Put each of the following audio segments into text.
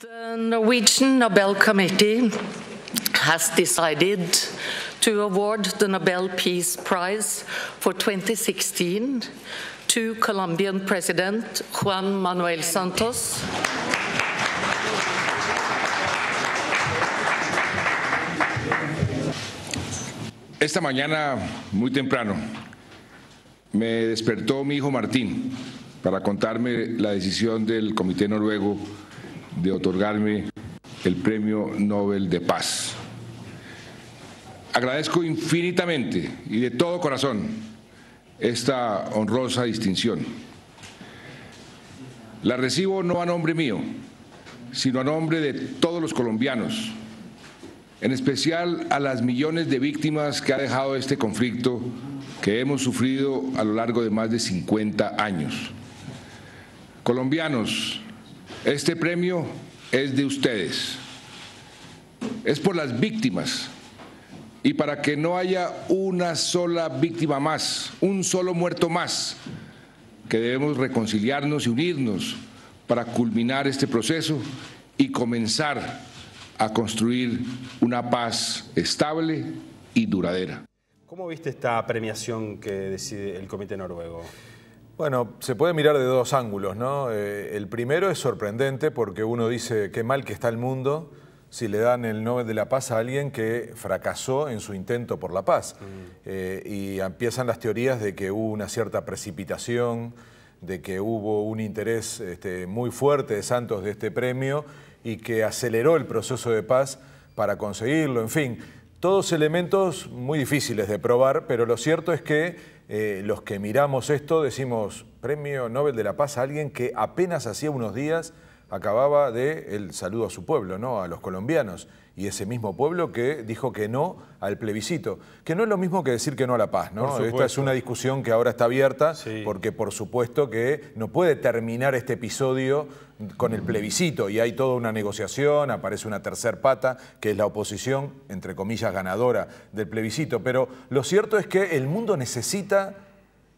The Norwegian Nobel Committee has decided to award the Nobel Peace Prize for 2016 to Colombian President Juan Manuel Santos. Esta mañana, muy temprano, me despertó mi hijo Martín para contarme la decisión del Comité Noruego de otorgarme el Premio Nobel de Paz. Agradezco infinitamente y de todo corazón esta honrosa distinción. La recibo no a nombre mío, sino a nombre de todos los colombianos, en especial a las millones de víctimas que ha dejado este conflicto que hemos sufrido a lo largo de más de 50 años. Colombianos, este premio es de ustedes. Es por las víctimas y para que no haya una sola víctima más, un solo muerto más, que debemos reconciliarnos y unirnos para culminar este proceso y comenzar a construir una paz estable y duradera. ¿Cómo viste esta premiación que decide el Comité Noruego? Bueno, se puede mirar de dos ángulos, ¿no? Eh, el primero es sorprendente porque uno dice qué mal que está el mundo si le dan el Nobel de la Paz a alguien que fracasó en su intento por la paz. Mm. Eh, y empiezan las teorías de que hubo una cierta precipitación, de que hubo un interés este, muy fuerte de Santos de este premio y que aceleró el proceso de paz para conseguirlo, en fin. Todos elementos muy difíciles de probar, pero lo cierto es que eh, los que miramos esto decimos, premio Nobel de la Paz a alguien que apenas hacía unos días acababa de el saludo a su pueblo, ¿no? a los colombianos, y ese mismo pueblo que dijo que no al plebiscito, que no es lo mismo que decir que no a la paz. ¿no? Esta es una discusión que ahora está abierta, porque por supuesto que no puede terminar este episodio con el plebiscito y hay toda una negociación, aparece una tercer pata, que es la oposición, entre comillas, ganadora del plebiscito, pero lo cierto es que el mundo necesita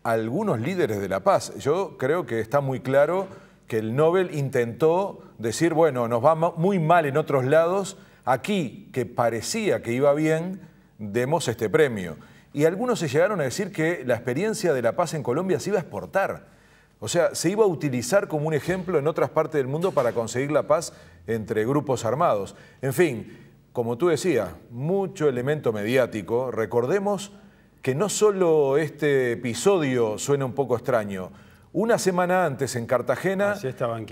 algunos líderes de la paz. Yo creo que está muy claro que el Nobel intentó decir, bueno, nos va muy mal en otros lados, aquí, que parecía que iba bien, demos este premio. Y algunos se llegaron a decir que la experiencia de la paz en Colombia se iba a exportar. O sea, se iba a utilizar como un ejemplo en otras partes del mundo para conseguir la paz entre grupos armados. En fin, como tú decías, mucho elemento mediático. Recordemos que no solo este episodio suena un poco extraño, una semana antes en Cartagena... Así estaban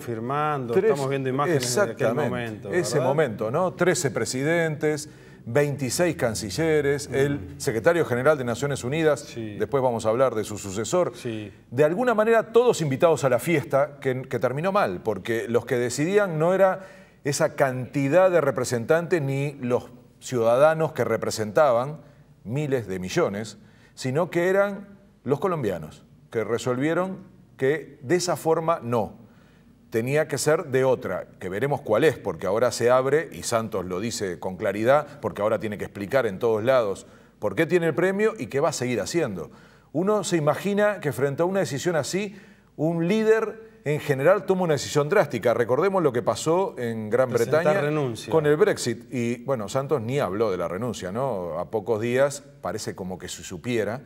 firmando, estamos viendo imágenes de aquel momento. Ese momento, ¿no? 13 presidentes, 26 cancilleres, mm. el secretario general de Naciones Unidas, después vamos a hablar de su sucesor. De alguna manera todos invitados a la fiesta, que, que terminó mal, porque los que decidían no era esa cantidad de representantes ni los ciudadanos que representaban, miles de millones, sino que eran los colombianos que resolvieron que de esa forma no. Tenía que ser de otra, que veremos cuál es, porque ahora se abre, y Santos lo dice con claridad, porque ahora tiene que explicar en todos lados por qué tiene el premio y qué va a seguir haciendo. Uno se imagina que frente a una decisión así, un líder en general toma una decisión drástica. Recordemos lo que pasó en Gran Bretaña con el Brexit. Y bueno, Santos ni habló de la renuncia, ¿no? A pocos días parece como que se supiera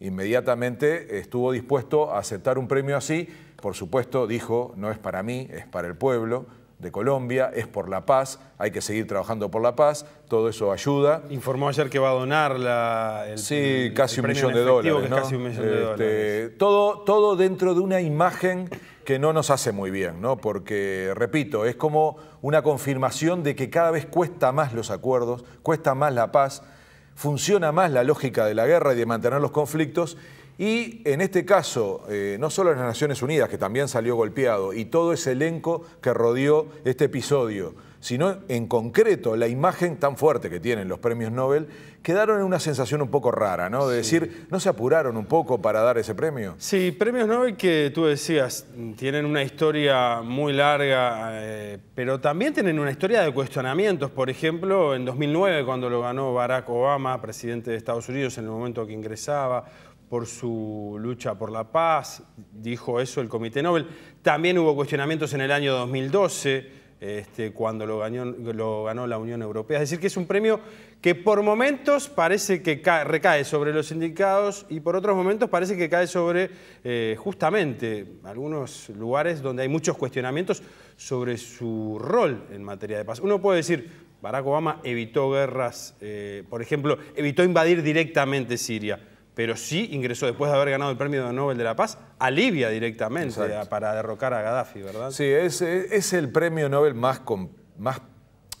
Inmediatamente estuvo dispuesto a aceptar un premio así. Por supuesto, dijo, no es para mí, es para el pueblo de Colombia, es por la paz, hay que seguir trabajando por la paz, todo eso ayuda. Informó ayer que va a donar la, sí, casi, un millón de este, dólares. Todo, todo dentro de una imagen que no nos hace muy bien, ¿no? Porque, repito, es como una confirmación de que cada vez cuesta más los acuerdos, cuesta más la paz funciona más la lógica de la guerra y de mantener los conflictos. Y en este caso, eh, no solo en las Naciones Unidas, que también salió golpeado, y todo ese elenco que rodeó este episodio, sino en concreto la imagen tan fuerte que tienen los premios Nobel, quedaron en una sensación un poco rara, ¿no? De decir, ¿no se apuraron un poco para dar ese premio? Sí, premios Nobel que tú decías, tienen una historia muy larga, eh, pero también tienen una historia de cuestionamientos. Por ejemplo, en 2009, cuando lo ganó Barack Obama, presidente de Estados Unidos, en el momento que ingresaba, por su lucha por la paz, dijo eso el Comité Nobel. También hubo cuestionamientos en el año 2012 este, cuando lo ganó, la Unión Europea. Es decir, que es un premio que por momentos parece que recae sobre los sindicados y por otros momentos parece que cae sobre eh, justamente algunos lugares donde hay muchos cuestionamientos sobre su rol en materia de paz. Uno puede decir, Barack Obama evitó guerras, eh, por ejemplo, evitó invadir directamente Siria pero sí ingresó después de haber ganado el premio Nobel de la Paz a Libia directamente para derrocar a Gaddafi, ¿verdad? Sí, es, es el premio Nobel más, más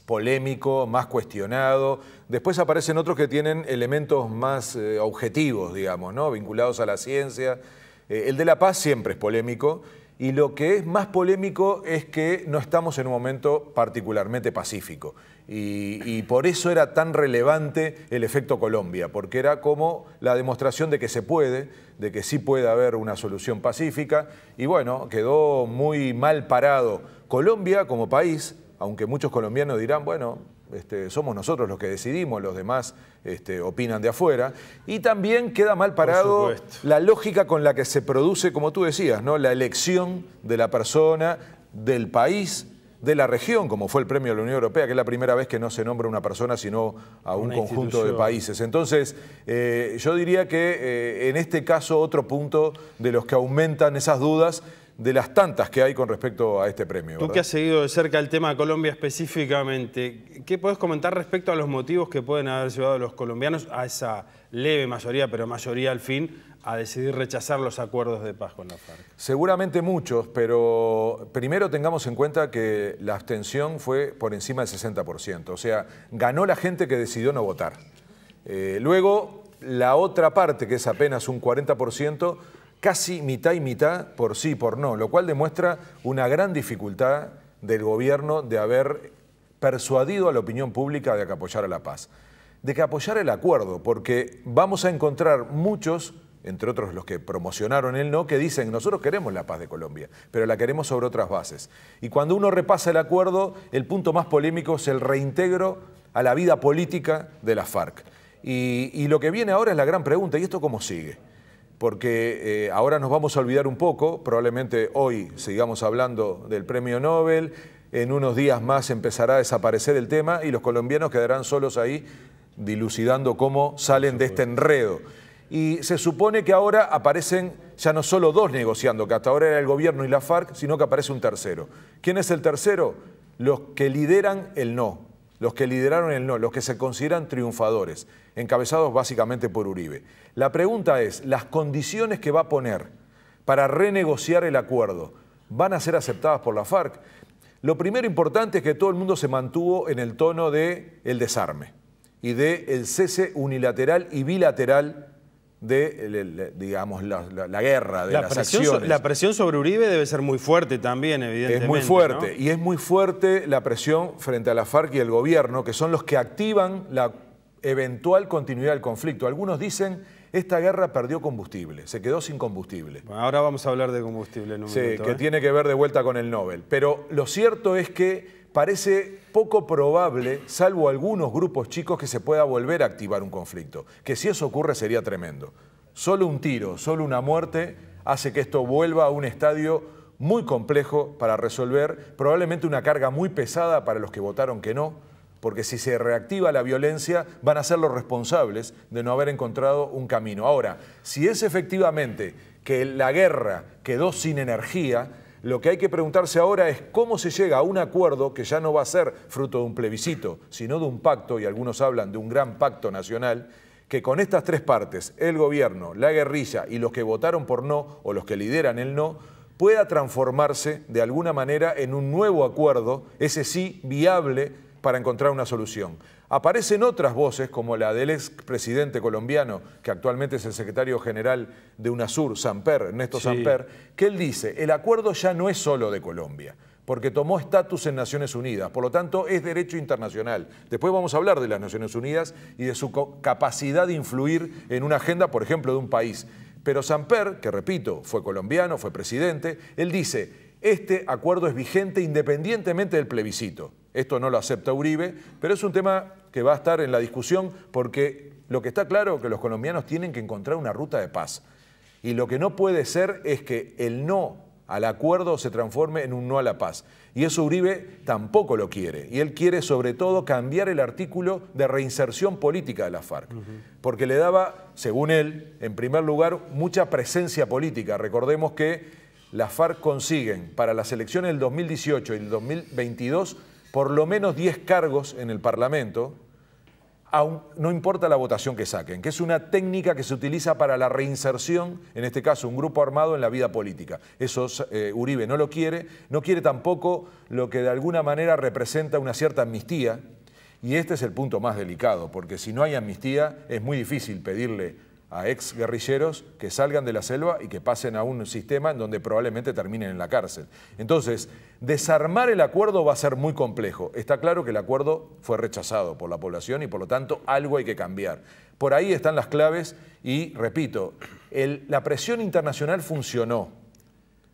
polémico, más cuestionado. Después aparecen otros que tienen elementos más eh, objetivos, digamos, ¿no? vinculados a la ciencia. Eh, el de la Paz siempre es polémico y lo que es más polémico es que no estamos en un momento particularmente pacífico. Y, por eso era tan relevante el efecto Colombia, porque era como la demostración de que se puede, de que sí puede haber una solución pacífica. Y bueno, quedó muy mal parado Colombia como país, aunque muchos colombianos dirán, bueno, este, somos nosotros los que decidimos, los demás este, opinan de afuera. Y también queda mal parado la lógica con la que se produce, como tú decías, ¿no? la elección de la persona, del país, de la región, como fue el premio de la Unión Europea, que es la primera vez que no se nombra una persona, sino a un conjunto de países. Entonces, eh, yo diría que eh, en este caso otro punto de los que aumentan esas dudas de las tantas que hay con respecto a este premio. Tú que has seguido de cerca el tema de Colombia específicamente, ¿qué puedes comentar respecto a los motivos que pueden haber llevado a los colombianos a esa leve mayoría, pero mayoría al fin, a decidir rechazar los acuerdos de paz con la FARC? Seguramente muchos, pero primero tengamos en cuenta que la abstención fue por encima del 60%, o sea, ganó la gente que decidió no votar. Eh, luego, la otra parte, que es apenas un 40%, casi mitad y mitad por sí y por no, lo cual demuestra una gran dificultad del gobierno de haber persuadido a la opinión pública de que apoyara la paz, de que apoyara el acuerdo, porque vamos a encontrar muchos entre otros los que promocionaron el no, que dicen, nosotros queremos la paz de Colombia, pero la queremos sobre otras bases. Y cuando uno repasa el acuerdo, el punto más polémico es el reintegro a la vida política de la FARC. Y, y lo que viene ahora es la gran pregunta, ¿y esto cómo sigue? porque eh, ahora nos vamos a olvidar un poco, probablemente hoy sigamos hablando del premio Nobel, en unos días más empezará a desaparecer el tema y los colombianos quedarán solos ahí dilucidando cómo salen de este enredo. Y se supone que ahora aparecen ya no solo dos negociando, que hasta ahora era el gobierno y la FARC, sino que aparece un tercero. ¿Quién es el tercero? Los que lideran el no, los que lideraron el no, los que se consideran triunfadores, encabezados básicamente por Uribe. La pregunta es, ¿las condiciones que va a poner para renegociar el acuerdo van a ser aceptadas por la FARC? Lo primero importante es que todo el mundo se mantuvo en el tono de desarme y de cese unilateral y bilateral de, digamos, la, guerra, de la presión, La presión sobre Uribe debe ser muy fuerte también, evidentemente. Es muy fuerte, y es muy fuerte la presión frente a la FARC y el gobierno, que son los que activan la eventual continuidad del conflicto. Algunos dicen, esta guerra perdió combustible, se quedó sin combustible. ahora vamos a hablar de combustible en un sí, que ¿eh? tiene que ver de vuelta con el Nobel. Pero lo cierto es que parece poco probable, salvo algunos grupos chicos, que se pueda volver a activar un conflicto. Que si eso ocurre sería tremendo. Solo un tiro, solo una muerte hace que esto vuelva a un estadio muy complejo para resolver, probablemente una carga muy pesada para los que votaron que no, porque si se reactiva la violencia van a ser los responsables de no haber encontrado un camino. Ahora, si es efectivamente que la guerra quedó sin energía, lo que hay que preguntarse ahora es cómo se llega a un acuerdo que ya no va a ser fruto de un plebiscito, sino de un pacto, y algunos hablan de un gran pacto nacional, que con estas tres partes, el gobierno, la guerrilla y los que votaron por no o los que lideran el no, pueda transformarse de alguna manera en un nuevo acuerdo, ese sí viable para encontrar una solución. Aparecen otras voces, como la del ex presidente colombiano, que actualmente es el secretario general de UNASUR, Samper, Ernesto Samper, que él dice, el acuerdo ya no es solo de Colombia, porque tomó estatus en Naciones Unidas, por lo tanto es derecho internacional. Después vamos a hablar de las Naciones Unidas y de su capacidad de influir en una agenda, por ejemplo, de un país. Pero Samper, que repito, fue colombiano, fue presidente, él dice, este acuerdo es vigente independientemente del plebiscito. Esto no lo acepta Uribe, pero es un tema que va a estar en la discusión porque lo que está claro es que los colombianos tienen que encontrar una ruta de paz. Y lo que no puede ser es que el no al acuerdo se transforme en un no a la paz. Y eso Uribe tampoco lo quiere. Y él quiere sobre todo cambiar el artículo de reinserción política de la FARC. Porque le daba, según él, en primer lugar, mucha presencia política. Recordemos que las FARC consiguen para las elecciones del 2018 y el 2022 por lo menos 10 cargos en el Parlamento, no importa la votación que saquen, que es una técnica que se utiliza para la reinserción, en este caso un grupo armado en la vida política. Eso eh, Uribe no lo quiere, no quiere tampoco lo que de alguna manera representa una cierta amnistía, y este es el punto más delicado, porque si no hay amnistía es muy difícil pedirle a ex guerrilleros que salgan de la selva y que pasen a un sistema en donde probablemente terminen en la cárcel. Entonces, desarmar el acuerdo va a ser muy complejo. Está claro que el acuerdo fue rechazado por la población y por lo tanto algo hay que cambiar. Por ahí están las claves y, repito, la presión internacional funcionó.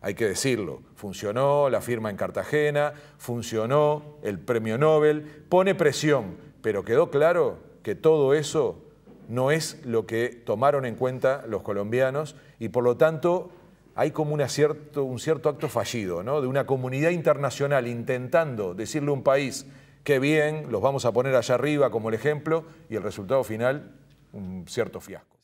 Hay que decirlo, funcionó la firma en Cartagena, funcionó el premio Nobel, pone presión, pero quedó claro que todo eso no es lo que tomaron en cuenta los colombianos y por lo tanto hay como un cierto acto fallido, ¿no? de una comunidad internacional intentando decirle a un país, qué bien, los vamos a poner allá arriba como el ejemplo, y el resultado final, un cierto fiasco.